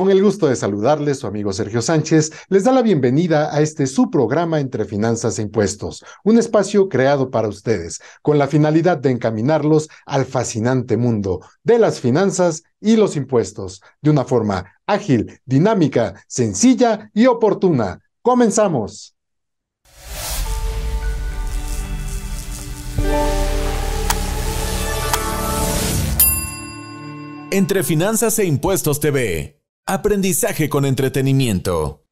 Con el gusto de saludarles, su amigo Sergio Sánchez les da la bienvenida a este su programa entre finanzas e impuestos, un espacio creado para ustedes, con la finalidad de encaminarlos al fascinante mundo de las finanzas y los impuestos, de una forma ágil, dinámica, sencilla y oportuna. Comenzamos. Entre Finanzas e Impuestos TV Aprendizaje con entretenimiento.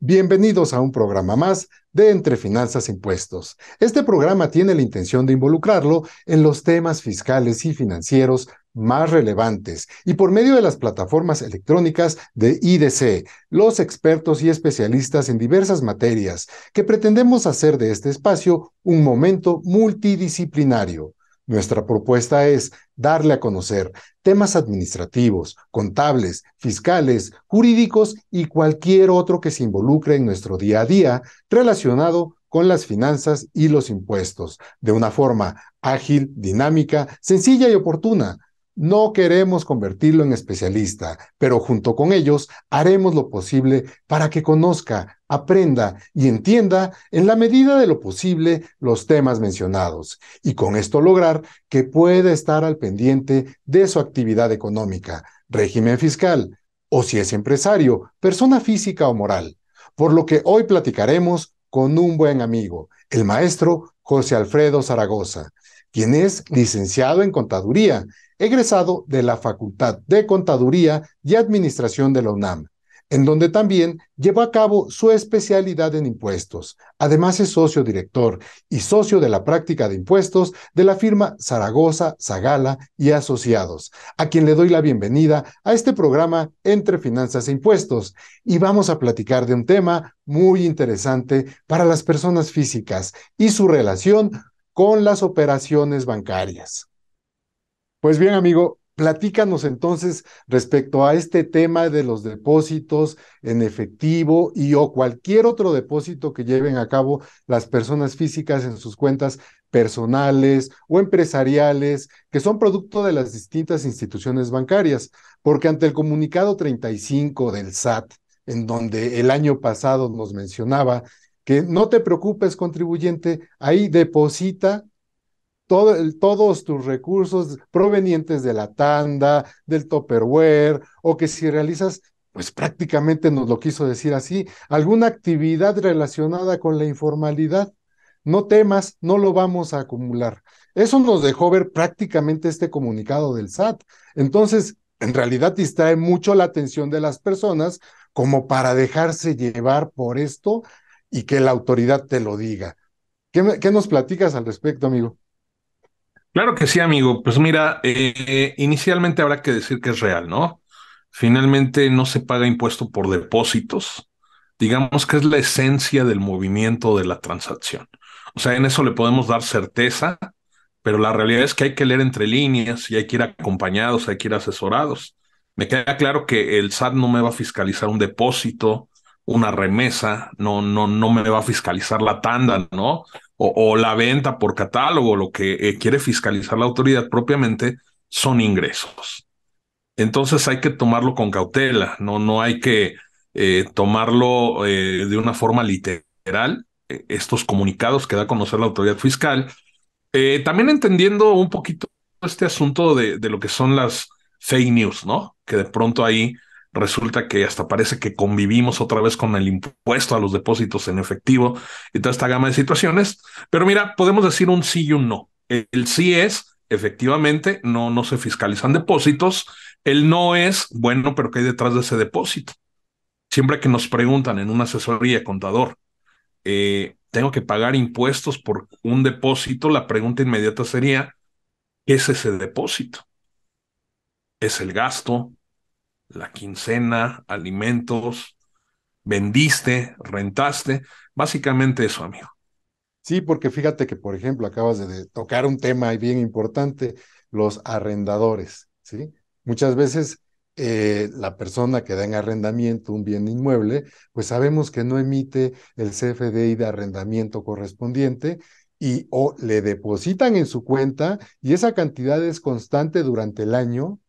Bienvenidos a un programa más de Entre Finanzas e Impuestos. Este programa tiene la intención de involucrarlo en los temas fiscales y financieros más relevantes y por medio de las plataformas electrónicas de IDC, los expertos y especialistas en diversas materias, que pretendemos hacer de este espacio un momento multidisciplinario. Nuestra propuesta es darle a conocer temas administrativos, contables, fiscales, jurídicos y cualquier otro que se involucre en nuestro día a día relacionado con las finanzas y los impuestos, de una forma ágil, dinámica, sencilla y oportuna no queremos convertirlo en especialista, pero junto con ellos haremos lo posible para que conozca, aprenda y entienda en la medida de lo posible los temas mencionados y con esto lograr que pueda estar al pendiente de su actividad económica, régimen fiscal o si es empresario, persona física o moral. Por lo que hoy platicaremos con un buen amigo, el maestro José Alfredo Zaragoza, quien es licenciado en contaduría egresado de la Facultad de Contaduría y Administración de la UNAM, en donde también llevó a cabo su especialidad en impuestos. Además es socio director y socio de la práctica de impuestos de la firma Zaragoza, Zagala y Asociados, a quien le doy la bienvenida a este programa Entre Finanzas e Impuestos. Y vamos a platicar de un tema muy interesante para las personas físicas y su relación con las operaciones bancarias. Pues bien, amigo, platícanos entonces respecto a este tema de los depósitos en efectivo y o cualquier otro depósito que lleven a cabo las personas físicas en sus cuentas personales o empresariales que son producto de las distintas instituciones bancarias, porque ante el comunicado 35 del SAT, en donde el año pasado nos mencionaba que no te preocupes contribuyente, ahí deposita todos tus recursos provenientes de la tanda, del topperware, o que si realizas, pues prácticamente nos lo quiso decir así, alguna actividad relacionada con la informalidad. No temas, no lo vamos a acumular. Eso nos dejó ver prácticamente este comunicado del SAT. Entonces, en realidad distrae mucho la atención de las personas como para dejarse llevar por esto y que la autoridad te lo diga. ¿Qué, qué nos platicas al respecto, amigo? Claro que sí, amigo. Pues mira, eh, inicialmente habrá que decir que es real, ¿no? Finalmente no se paga impuesto por depósitos. Digamos que es la esencia del movimiento de la transacción. O sea, en eso le podemos dar certeza, pero la realidad es que hay que leer entre líneas y hay que ir acompañados, hay que ir asesorados. Me queda claro que el SAT no me va a fiscalizar un depósito, una remesa, no, no, no me va a fiscalizar la tanda, ¿no? o, la venta por catálogo, lo que eh, quiere fiscalizar la autoridad propiamente, son ingresos. Entonces hay que tomarlo con cautela, no, no hay que eh, tomarlo eh, de una forma literal, estos comunicados que da a conocer la autoridad fiscal. también entendiendo un poquito este asunto de, de lo que son las fake news, ¿no? Que de pronto ahí resulta que hasta parece que convivimos otra vez con el impuesto a los depósitos en efectivo y toda esta gama de situaciones. Pero mira, podemos decir un sí y un no. El, sí es, efectivamente, no, no se fiscalizan depósitos. El no es, bueno, pero ¿qué hay detrás de ese depósito? Siempre que nos preguntan en una asesoría contador, eh, tengo que pagar impuestos por un depósito, la pregunta inmediata sería, ¿qué es ese depósito? ¿Es el gasto? la quincena, alimentos, vendiste, rentaste, básicamente eso, amigo. Sí, porque fíjate que, por ejemplo, acabas de tocar un tema bien importante, los arrendadores, ¿sí? Muchas veces eh, la persona que da en arrendamiento un bien inmueble, pues sabemos que no emite el CFDI de arrendamiento correspondiente y o le depositan en su cuenta y esa cantidad es constante durante el año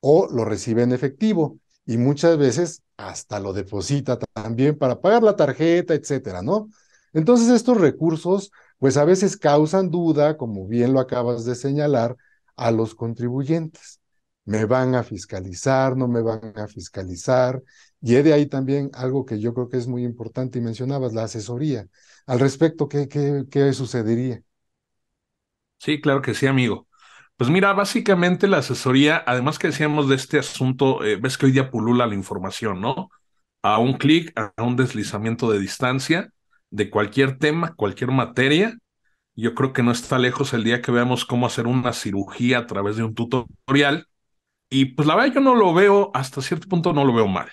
o lo recibe en efectivo y muchas veces hasta lo deposita también para pagar la tarjeta, etcétera, ¿no? Entonces estos recursos pues a veces causan duda, como bien lo acabas de señalar, a los contribuyentes. Me van a fiscalizar, no me van a fiscalizar. Y he de ahí también algo que yo creo que es muy importante y mencionabas, la asesoría. Al respecto, ¿qué, qué, qué sucedería? Sí, claro que sí, amigo. Pues mira, básicamente la asesoría, además que decíamos de este asunto, eh, ves que hoy día pulula la información, ¿no? A un clic, a un deslizamiento de distancia de cualquier tema, cualquier materia. Yo creo que no está lejos el día que veamos cómo hacer una cirugía a través de un tutorial. Y pues la verdad yo no lo veo, hasta cierto punto no lo veo mal.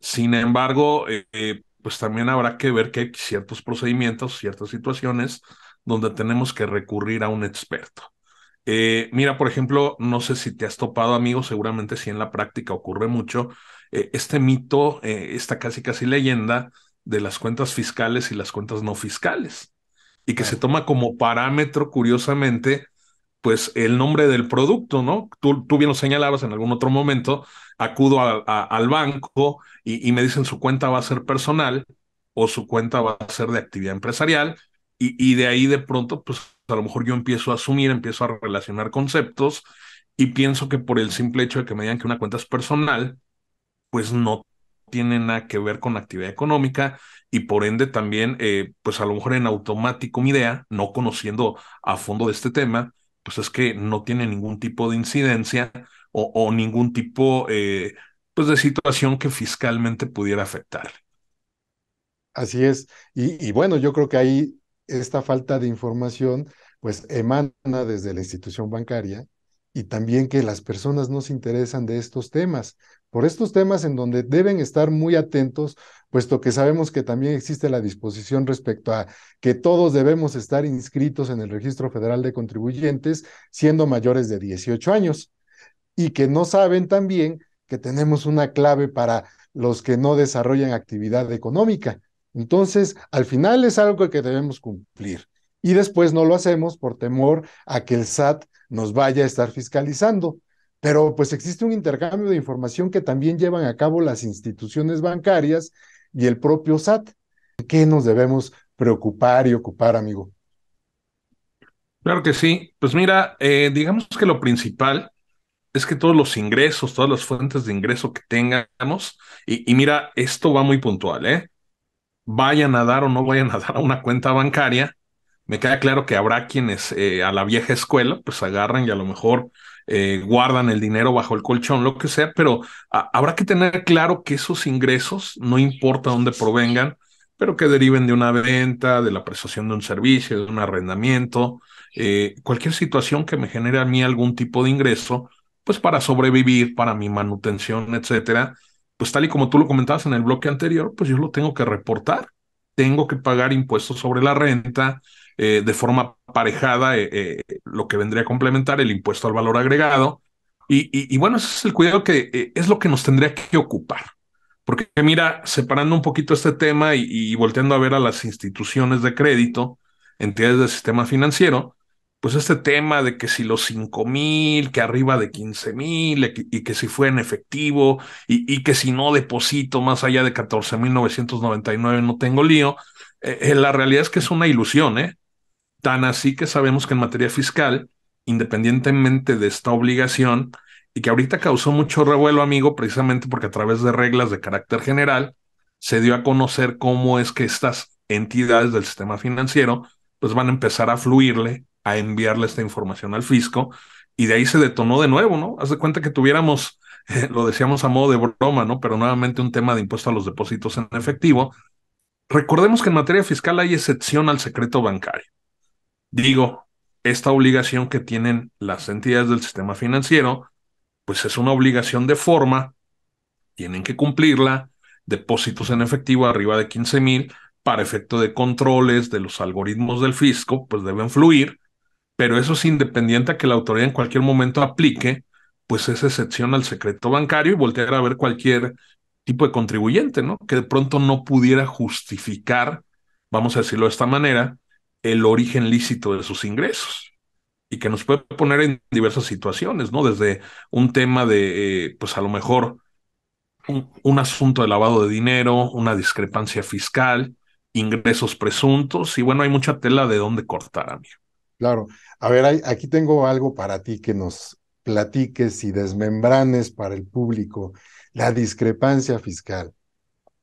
Sin embargo, eh, eh, pues también habrá que ver que hay ciertos procedimientos, ciertas situaciones donde tenemos que recurrir a un experto. Eh, mira, por ejemplo, no sé si te has topado, amigo, seguramente sí en la práctica ocurre mucho, eh, este mito, eh, esta casi casi leyenda de las cuentas fiscales y las cuentas no fiscales, y que se toma como parámetro, curiosamente, pues el nombre del producto, ¿no? Tú, tú bien lo señalabas en algún otro momento, acudo al banco y, y me dicen su cuenta va a ser personal o su cuenta va a ser de actividad empresarial y, de ahí de pronto, pues a lo mejor yo empiezo a asumir, empiezo a relacionar conceptos y pienso que por el simple hecho de que me digan que una cuenta es personal, pues no tiene nada que ver con actividad económica y por ende también, eh, pues a lo mejor en automático mi idea, no conociendo a fondo de este tema, pues es que no tiene ningún tipo de incidencia o, ningún tipo eh, pues de situación que fiscalmente pudiera afectar. Así es. y bueno, yo creo que ahí esta falta de información pues emana desde la institución bancaria y también que las personas no se interesan de estos temas, por estos temas en donde deben estar muy atentos, puesto que sabemos que también existe la disposición respecto a que todos debemos estar inscritos en el Registro Federal de Contribuyentes siendo mayores de 18 años y que no saben también que tenemos una clave para los que no desarrollan actividad económica entonces, al final es algo que debemos cumplir y después no lo hacemos por temor a que el SAT nos vaya a estar fiscalizando. Pero pues existe un intercambio de información que también llevan a cabo las instituciones bancarias y el propio SAT. ¿Qué nos debemos preocupar y ocupar, amigo? Claro que sí. Pues mira, eh, digamos que lo principal es que todos los ingresos, todas las fuentes de ingreso que tengamos, y mira, esto va muy puntual, ¿eh? vayan a dar o no vayan a dar a una cuenta bancaria, me queda claro que habrá quienes eh, a la vieja escuela pues agarran y a lo mejor eh, guardan el dinero bajo el colchón, lo que sea, pero habrá que tener claro que esos ingresos, no importa dónde provengan, pero que deriven de una venta, de la prestación de un servicio, de un arrendamiento, eh, cualquier situación que me genere a mí algún tipo de ingreso, pues para sobrevivir, para mi manutención, etcétera, pues tal y como tú lo comentabas en el bloque anterior, pues yo lo tengo que reportar. Tengo que pagar impuestos sobre la renta eh, de forma aparejada, eh, eh, lo que vendría a complementar el impuesto al valor agregado. Y, y, bueno, ese es el cuidado que es lo que nos tendría que ocupar. Porque mira, separando un poquito este tema y, y volteando a ver a las instituciones de crédito, entidades del sistema financiero, pues este tema de que si los 5 mil, que arriba de 15 mil y que si fue en efectivo y, que si no deposito más allá de 14 mil 999 no tengo lío, en eh, eh, la realidad es que es una ilusión, ¿eh? Tan así que sabemos que en materia fiscal, independientemente de esta obligación, y que ahorita causó mucho revuelo, amigo, precisamente porque a través de reglas de carácter general se dio a conocer cómo es que estas entidades del sistema financiero pues van a empezar a fluirle a enviarle esta información al fisco y de ahí se detonó de nuevo, ¿no? Haz de cuenta que tuviéramos, lo decíamos a modo de broma, ¿no? Pero nuevamente un tema de impuesto a los depósitos en efectivo. Recordemos que en materia fiscal hay excepción al secreto bancario. Digo, esta obligación que tienen las entidades del sistema financiero, pues es una obligación de forma, tienen que cumplirla, depósitos en efectivo arriba de 15 mil, para efecto de controles de los algoritmos del fisco, pues deben fluir pero eso es independiente a que la autoridad en cualquier momento aplique, pues esa excepción al secreto bancario y voltear a ver cualquier tipo de contribuyente, ¿no? Que de pronto no pudiera justificar, vamos a decirlo de esta manera, el origen lícito de sus ingresos y que nos puede poner en diversas situaciones, ¿no? Desde un tema de, eh, pues a lo mejor, un, un, asunto de lavado de dinero, una discrepancia fiscal, ingresos presuntos, y bueno, hay mucha tela de dónde cortar, amigo. Claro. A ver, aquí tengo algo para ti que nos platiques y desmembranes para el público, la discrepancia fiscal.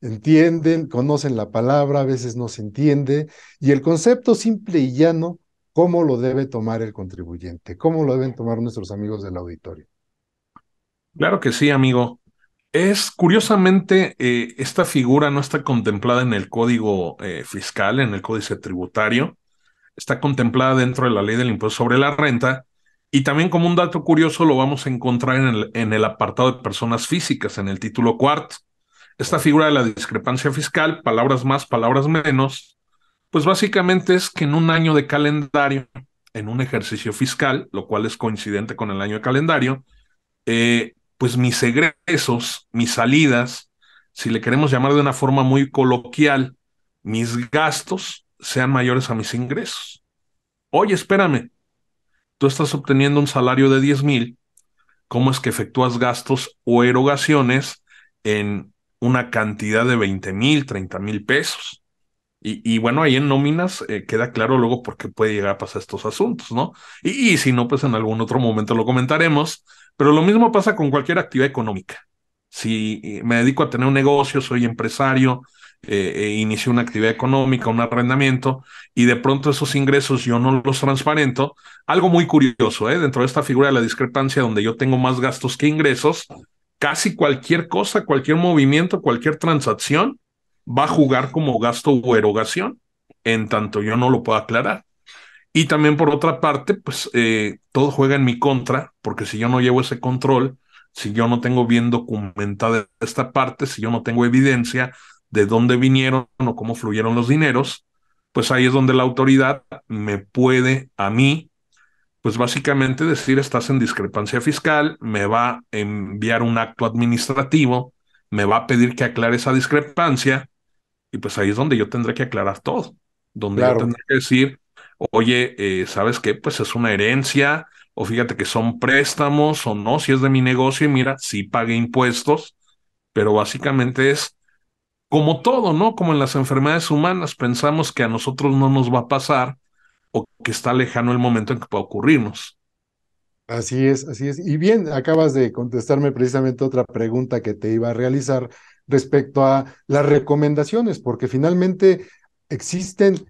Entienden, conocen la palabra, a veces no se entiende, y el concepto simple y llano, ¿cómo lo debe tomar el contribuyente? ¿Cómo lo deben tomar nuestros amigos del auditorio? Claro que sí, amigo. Es curiosamente, eh, esta figura no está contemplada en el código eh, fiscal, en el códice tributario está contemplada dentro de la ley del impuesto sobre la renta. Y también como un dato curioso lo vamos a encontrar en el, en el apartado de personas físicas, en el título cuarto. Esta figura de la discrepancia fiscal, palabras más, palabras menos, pues básicamente es que en un año de calendario, en un ejercicio fiscal, lo cual es coincidente con el año de calendario, eh, pues mis egresos, mis salidas, si le queremos llamar de una forma muy coloquial, mis gastos, sean mayores a mis ingresos. Oye, espérame, tú estás obteniendo un salario de 10 mil, ¿cómo es que efectúas gastos o erogaciones en una cantidad de 20 mil, 30 mil pesos? Y, bueno, ahí en nóminas eh, queda claro luego por qué puede llegar a pasar estos asuntos, ¿no? Y, y si no, pues en algún otro momento lo comentaremos, pero lo mismo pasa con cualquier actividad económica. Si eh, me dedico a tener un negocio, soy empresario, eh, eh una actividad económica, un arrendamiento, y de pronto esos ingresos yo no los transparento. Algo muy curioso, ¿eh? dentro de esta figura de la discrepancia donde yo tengo más gastos que ingresos, casi cualquier cosa, cualquier movimiento, cualquier transacción va a jugar como gasto o erogación, en tanto yo no lo puedo aclarar. Y también por otra parte, pues eh, todo juega en mi contra, porque si yo no llevo ese control, si yo no tengo bien documentada esta parte, si yo no tengo evidencia, de dónde vinieron o cómo fluyeron los dineros, pues ahí es donde la autoridad me puede a mí, pues básicamente decir, estás en discrepancia fiscal, me va a enviar un acto administrativo, me va a pedir que aclare esa discrepancia, y pues ahí es donde yo tendré que aclarar todo, donde yo tendré que decir, oye, eh, ¿sabes qué? Pues es una herencia, o fíjate que son préstamos, o no, si es de mi negocio, y mira, sí pagué impuestos, pero básicamente es como todo, ¿no? Como en las enfermedades humanas, pensamos que a nosotros no nos va a pasar o que está lejano el momento en que pueda ocurrirnos. Así es, así es. Y bien, acabas de contestarme precisamente otra pregunta que te iba a realizar respecto a las recomendaciones, porque finalmente existen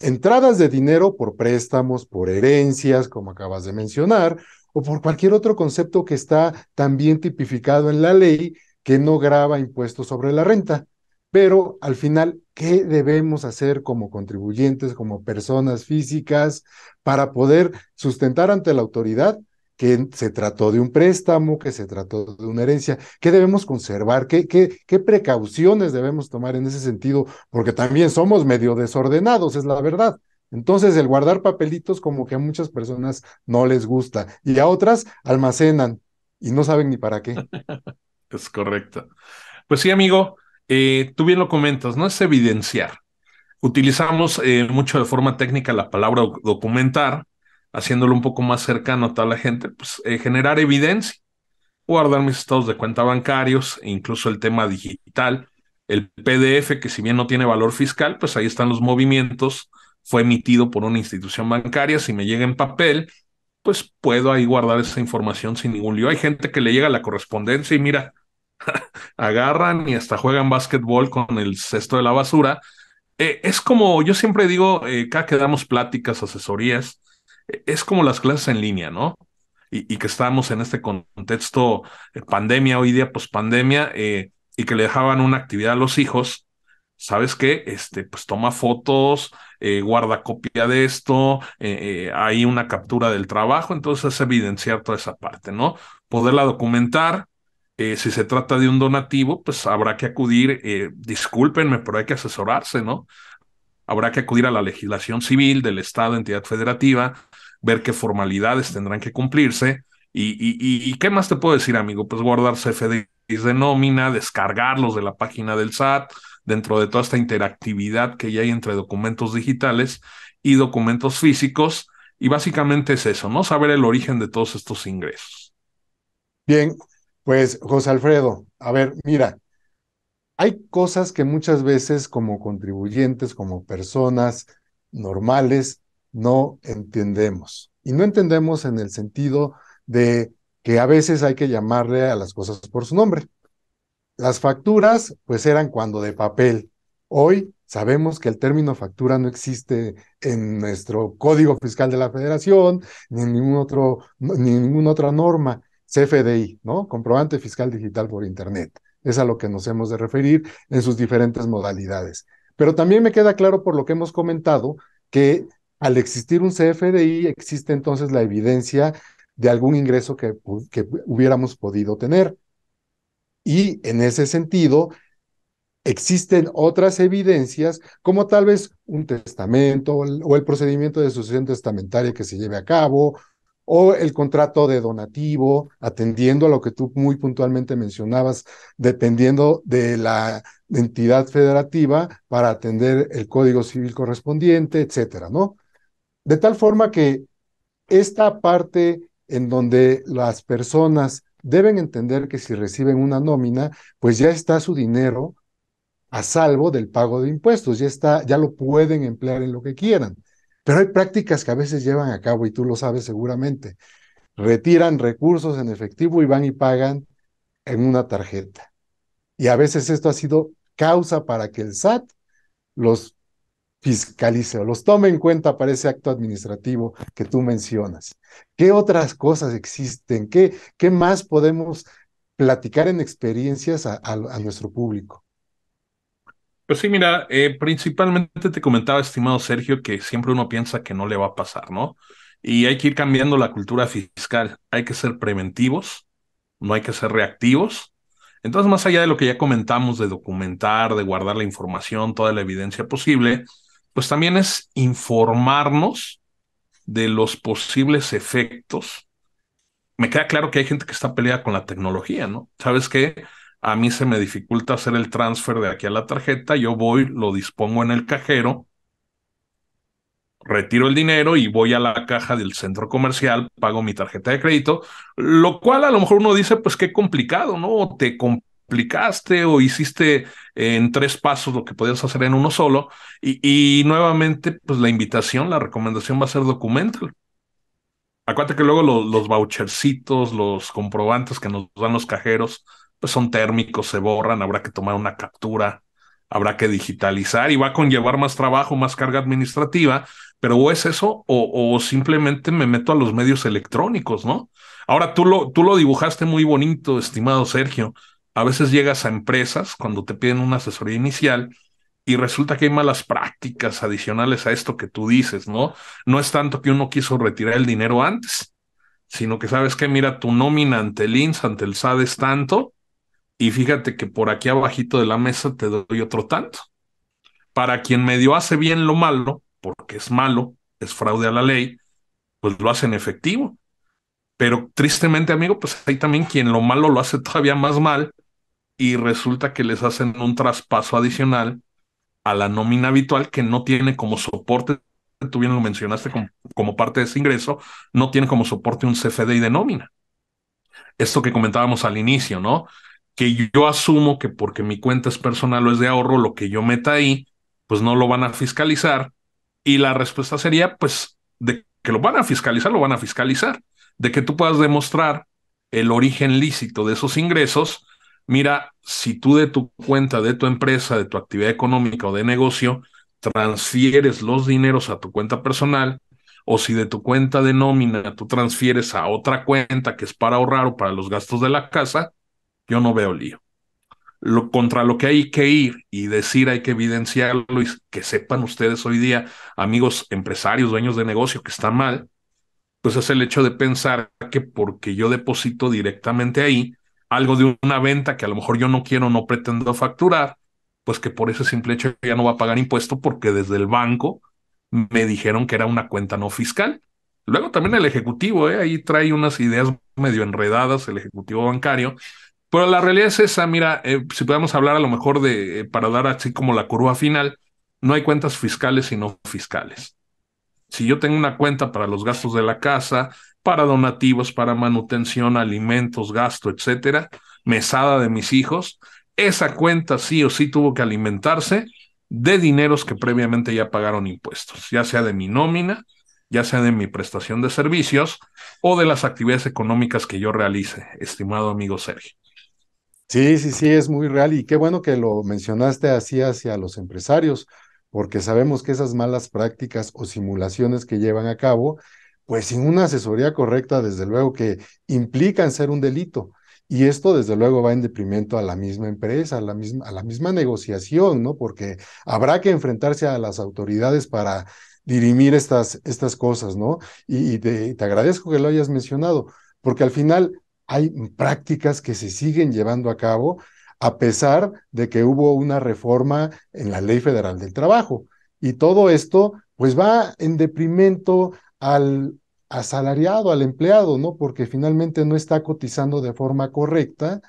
entradas de dinero por préstamos, por herencias, como acabas de mencionar, o por cualquier otro concepto que está también tipificado en la ley que no graba impuestos sobre la renta pero al final, ¿qué debemos hacer como contribuyentes, como personas físicas, para poder sustentar ante la autoridad que se trató de un préstamo, que se trató de una herencia? ¿Qué debemos conservar? ¿Qué, qué, qué precauciones debemos tomar en ese sentido? Porque también somos medio desordenados, es la verdad. Entonces, el guardar papelitos como que a muchas personas no les gusta y a otras almacenan y no saben ni para qué. es correcto. Pues sí, amigo, eh, tú bien lo comentas, no es evidenciar. Utilizamos eh, mucho de forma técnica la palabra documentar, haciéndolo un poco más cercano a toda la gente, pues eh, generar evidencia, guardar mis estados de cuenta bancarios, e incluso el tema digital, el PDF, que si bien no tiene valor fiscal, pues ahí están los movimientos, fue emitido por una institución bancaria, si me llega en papel, pues puedo ahí guardar esa información sin ningún lío. Hay gente que le llega la correspondencia y mira, agarran y hasta juegan básquetbol con el cesto de la basura. Eh, es como, yo siempre digo, acá eh, cada que damos pláticas, asesorías, eh, es como las clases en línea, ¿no? Y, que estábamos en este contexto pandemia, hoy día pospandemia, y que le dejaban una actividad a los hijos, ¿sabes qué? Este, pues toma fotos, guarda copia de esto, hay una captura del trabajo, entonces es evidenciar toda esa parte, ¿no? Poderla documentar eh, si se trata de un donativo, pues habrá que acudir, eh, discúlpenme, pero hay que asesorarse, ¿no? Habrá que acudir a la legislación civil del Estado, entidad federativa, ver qué formalidades tendrán que cumplirse. Y, y, qué más te puedo decir, amigo? Pues guardar CFDIs de nómina, descargarlos de la página del SAT, dentro de toda esta interactividad que ya hay entre documentos digitales y documentos físicos. Y básicamente es eso, ¿no? Saber el origen de todos estos ingresos. Bien, pues José Alfredo, a ver, mira, hay cosas que muchas veces como contribuyentes, como personas normales, no entendemos. Y no entendemos en el sentido de que a veces hay que llamarle a las cosas por su nombre. Las facturas, pues eran cuando de papel. Hoy sabemos que el término factura no existe en nuestro Código Fiscal de la Federación, ni en ningún otro, ninguna otra norma. CFDI, ¿no? Comprobante fiscal digital por Internet. Es a lo que nos hemos de referir en sus diferentes modalidades. Pero también me queda claro por lo que hemos comentado que al existir un CFDI existe entonces la evidencia de algún ingreso que, que hubiéramos podido tener. Y en ese sentido, existen otras evidencias, como tal vez un testamento o el procedimiento de sucesión testamentaria que se lleve a cabo, o el contrato de donativo, atendiendo a lo que tú muy puntualmente mencionabas, dependiendo de la entidad federativa para atender el código civil correspondiente, etcétera, ¿no? De tal forma que esta parte en donde las personas deben entender que si reciben una nómina, pues ya está su dinero a salvo del pago de impuestos, ya está, ya lo pueden emplear en lo que quieran. Pero hay prácticas que a veces llevan a cabo, y tú lo sabes seguramente, retiran recursos en efectivo y van y pagan en una tarjeta. Y a veces esto ha sido causa para que el SAT los fiscalice o los tome en cuenta para ese acto administrativo que tú mencionas. ¿Qué otras cosas existen? ¿Qué, qué más podemos platicar en experiencias a nuestro público? Pues sí, mira, eh, principalmente te comentaba, estimado Sergio, que siempre uno piensa que no le va a pasar, ¿no? Y hay que ir cambiando la cultura fiscal, hay que ser preventivos, no hay que ser reactivos. Entonces, más allá de lo que ya comentamos de documentar, de guardar la información, toda la evidencia posible, pues también es informarnos de los posibles efectos. Me queda claro que hay gente que está peleada con la tecnología, ¿no? ¿Sabes qué? a mí se me dificulta hacer el transfer de aquí a la tarjeta, yo voy, lo dispongo en el cajero, retiro el dinero y voy a la caja del centro comercial, pago mi tarjeta de crédito, lo cual a lo mejor uno dice, pues qué complicado, ¿no? O te complicaste o hiciste en tres pasos lo que podías hacer en uno solo. Y, nuevamente, pues la invitación, la recomendación va a ser documental. Acuérdate que luego los, los vouchercitos, los comprobantes que nos dan los cajeros, pues son térmicos, se borran, habrá que tomar una captura, habrá que digitalizar y va a conllevar más trabajo, más carga administrativa, pero o es eso o, simplemente me meto a los medios electrónicos, ¿no? Ahora tú lo, tú lo dibujaste muy bonito, estimado Sergio. A veces llegas a empresas cuando te piden una asesoría inicial y resulta que hay malas prácticas adicionales a esto que tú dices, ¿no? No es tanto que uno quiso retirar el dinero antes, sino que sabes que, mira, tu nómina ante el INS, ante el SAD es tanto, y fíjate que por aquí abajito de la mesa te doy otro tanto. Para quien medio hace bien lo malo, porque es malo, es fraude a la ley, pues lo hacen efectivo. Pero tristemente, amigo, pues hay también quien lo malo lo hace todavía más mal y resulta que les hacen un traspaso adicional a la nómina habitual que no tiene como soporte, tú bien lo mencionaste como, como parte de ese ingreso, no tiene como soporte un CFDI de nómina. Esto que comentábamos al inicio, ¿no? que yo asumo que porque mi cuenta es personal o es de ahorro, lo que yo meta ahí, pues no lo van a fiscalizar. Y la respuesta sería, pues, de que lo van a fiscalizar, lo van a fiscalizar. De que tú puedas demostrar el origen lícito de esos ingresos. Mira, si tú de tu cuenta, de tu empresa, de tu actividad económica o de negocio, transfieres los dineros a tu cuenta personal, o si de tu cuenta de nómina tú transfieres a otra cuenta que es para ahorrar o para los gastos de la casa, yo no veo lío. Lo, contra lo que hay que ir y decir hay que evidenciarlo y que sepan ustedes hoy día, amigos empresarios, dueños de negocio, que está mal, pues es el hecho de pensar que porque yo deposito directamente ahí algo de una venta que a lo mejor yo no quiero, no pretendo facturar, pues que por ese simple hecho ya no va a pagar impuesto porque desde el banco me dijeron que era una cuenta no fiscal. Luego también el ejecutivo, ¿eh? ahí trae unas ideas medio enredadas, el ejecutivo bancario, pero la realidad es esa, mira, eh, si podemos hablar a lo mejor de, eh, para dar así como la curva final, no hay cuentas fiscales sino fiscales. Si yo tengo una cuenta para los gastos de la casa, para donativos, para manutención, alimentos, gasto, etcétera, mesada de mis hijos, esa cuenta sí o sí tuvo que alimentarse de dineros que previamente ya pagaron impuestos, ya sea de mi nómina, ya sea de mi prestación de servicios o de las actividades económicas que yo realice, estimado amigo Sergio. Sí, sí, sí, es muy real y qué bueno que lo mencionaste así hacia los empresarios, porque sabemos que esas malas prácticas o simulaciones que llevan a cabo, pues sin una asesoría correcta, desde luego que implican ser un delito. Y esto, desde luego, va en detrimento a la misma empresa, a la misma, a la misma negociación, ¿no? Porque habrá que enfrentarse a las autoridades para dirimir estas, estas cosas, ¿no? Y, te agradezco que lo hayas mencionado, porque al final hay prácticas que se siguen llevando a cabo a pesar de que hubo una reforma en la Ley Federal del Trabajo. Y todo esto pues va en deprimento al asalariado, al empleado, ¿no? Porque finalmente no está cotizando de forma correcta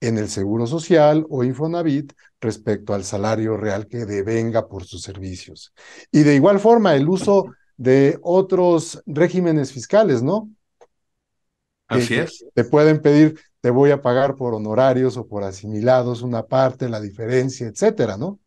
en el Seguro Social o Infonavit respecto al salario real que devenga por sus servicios. Y de igual forma, el uso de otros regímenes fiscales, ¿no? Así es. Te pueden pedir, te voy a pagar por honorarios o por asimilados, una parte, la diferencia, etcétera, ¿no?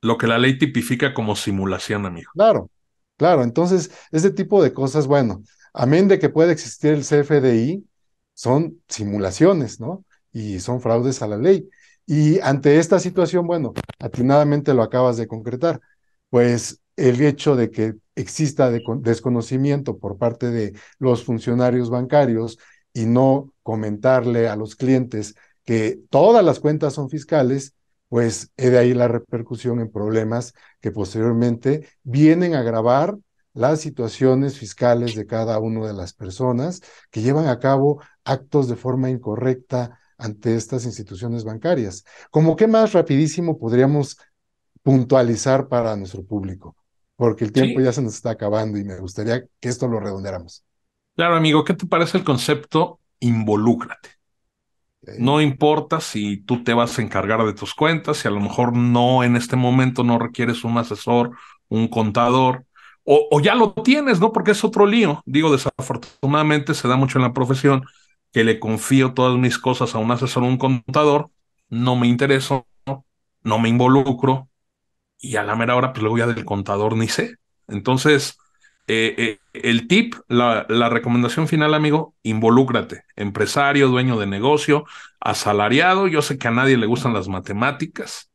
Lo que la ley tipifica como simulación, amigo. Claro, claro. Entonces, ese tipo de cosas, bueno, amén de que pueda existir el CFDI, son simulaciones, ¿no? Y son fraudes a la ley. Y ante esta situación, bueno, atinadamente lo acabas de concretar, pues el hecho de que exista desconocimiento por parte de los funcionarios bancarios y no comentarle a los clientes que todas las cuentas son fiscales, pues he de ahí la repercusión en problemas que posteriormente vienen a agravar las situaciones fiscales de cada una de las personas que llevan a cabo actos de forma incorrecta ante estas instituciones bancarias. ¿Cómo qué más rapidísimo podríamos puntualizar para nuestro público? Porque el tiempo ya se nos está acabando y me gustaría que esto lo redondeáramos. Claro, amigo, ¿qué te parece el concepto? Involúcrate. No importa si tú te vas a encargar de tus cuentas, si a lo mejor no en este momento no requieres un asesor, un contador, o, ya lo tienes, ¿no? Porque es otro lío. Digo, desafortunadamente se da mucho en la profesión que le confío todas mis cosas a un asesor un contador, no me intereso, no, me involucro, y a la mera hora, pues luego ya del contador ni sé. Entonces, eh, eh, el tip, la, la, recomendación final, amigo, involúcrate, empresario, dueño de negocio, asalariado, yo sé que a nadie le gustan las matemáticas,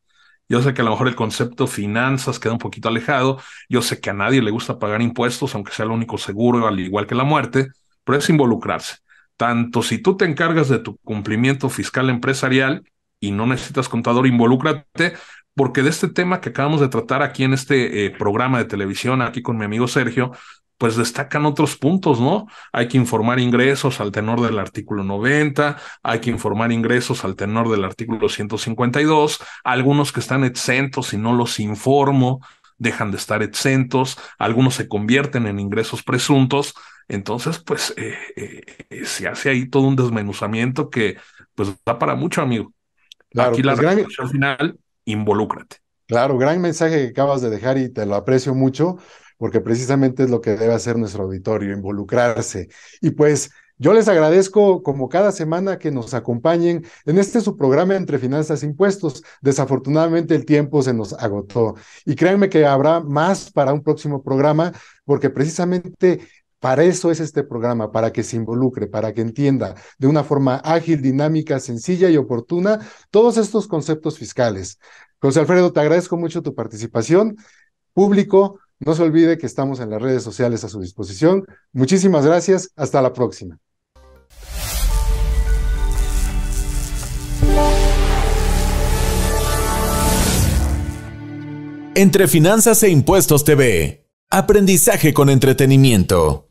yo sé que a lo mejor el concepto finanzas queda un poquito alejado, yo sé que a nadie le gusta pagar impuestos, aunque sea el único seguro, al igual que la muerte, pero es involucrarse. Tanto si tú te encargas de tu cumplimiento fiscal empresarial y no necesitas contador, involúcrate, porque de este tema que acabamos de tratar aquí en este eh, programa de televisión, aquí con mi amigo Sergio, pues destacan otros puntos, ¿no? Hay que informar ingresos al tenor del artículo 90, hay que informar ingresos al tenor del artículo 152, algunos que están exentos y no los informo, dejan de estar exentos, algunos se convierten en ingresos presuntos, entonces pues eh, eh, se hace ahí todo un desmenuzamiento que pues da para mucho, amigo. Aquí la pues final involúcrate. Claro, gran mensaje que acabas de dejar y te lo aprecio mucho porque precisamente es lo que debe hacer nuestro auditorio, involucrarse. Y pues yo les agradezco como cada semana que nos acompañen en este su programa entre finanzas e impuestos. Desafortunadamente el tiempo se nos agotó y créanme que habrá más para un próximo programa porque precisamente para eso es este programa, para que se involucre, para que entienda de una forma ágil, dinámica, sencilla y oportuna todos estos conceptos fiscales. José Alfredo, te agradezco mucho tu participación. Público, no se olvide que estamos en las redes sociales a su disposición. Muchísimas gracias. Hasta la próxima. Entre Finanzas e Impuestos TV. Aprendizaje con entretenimiento.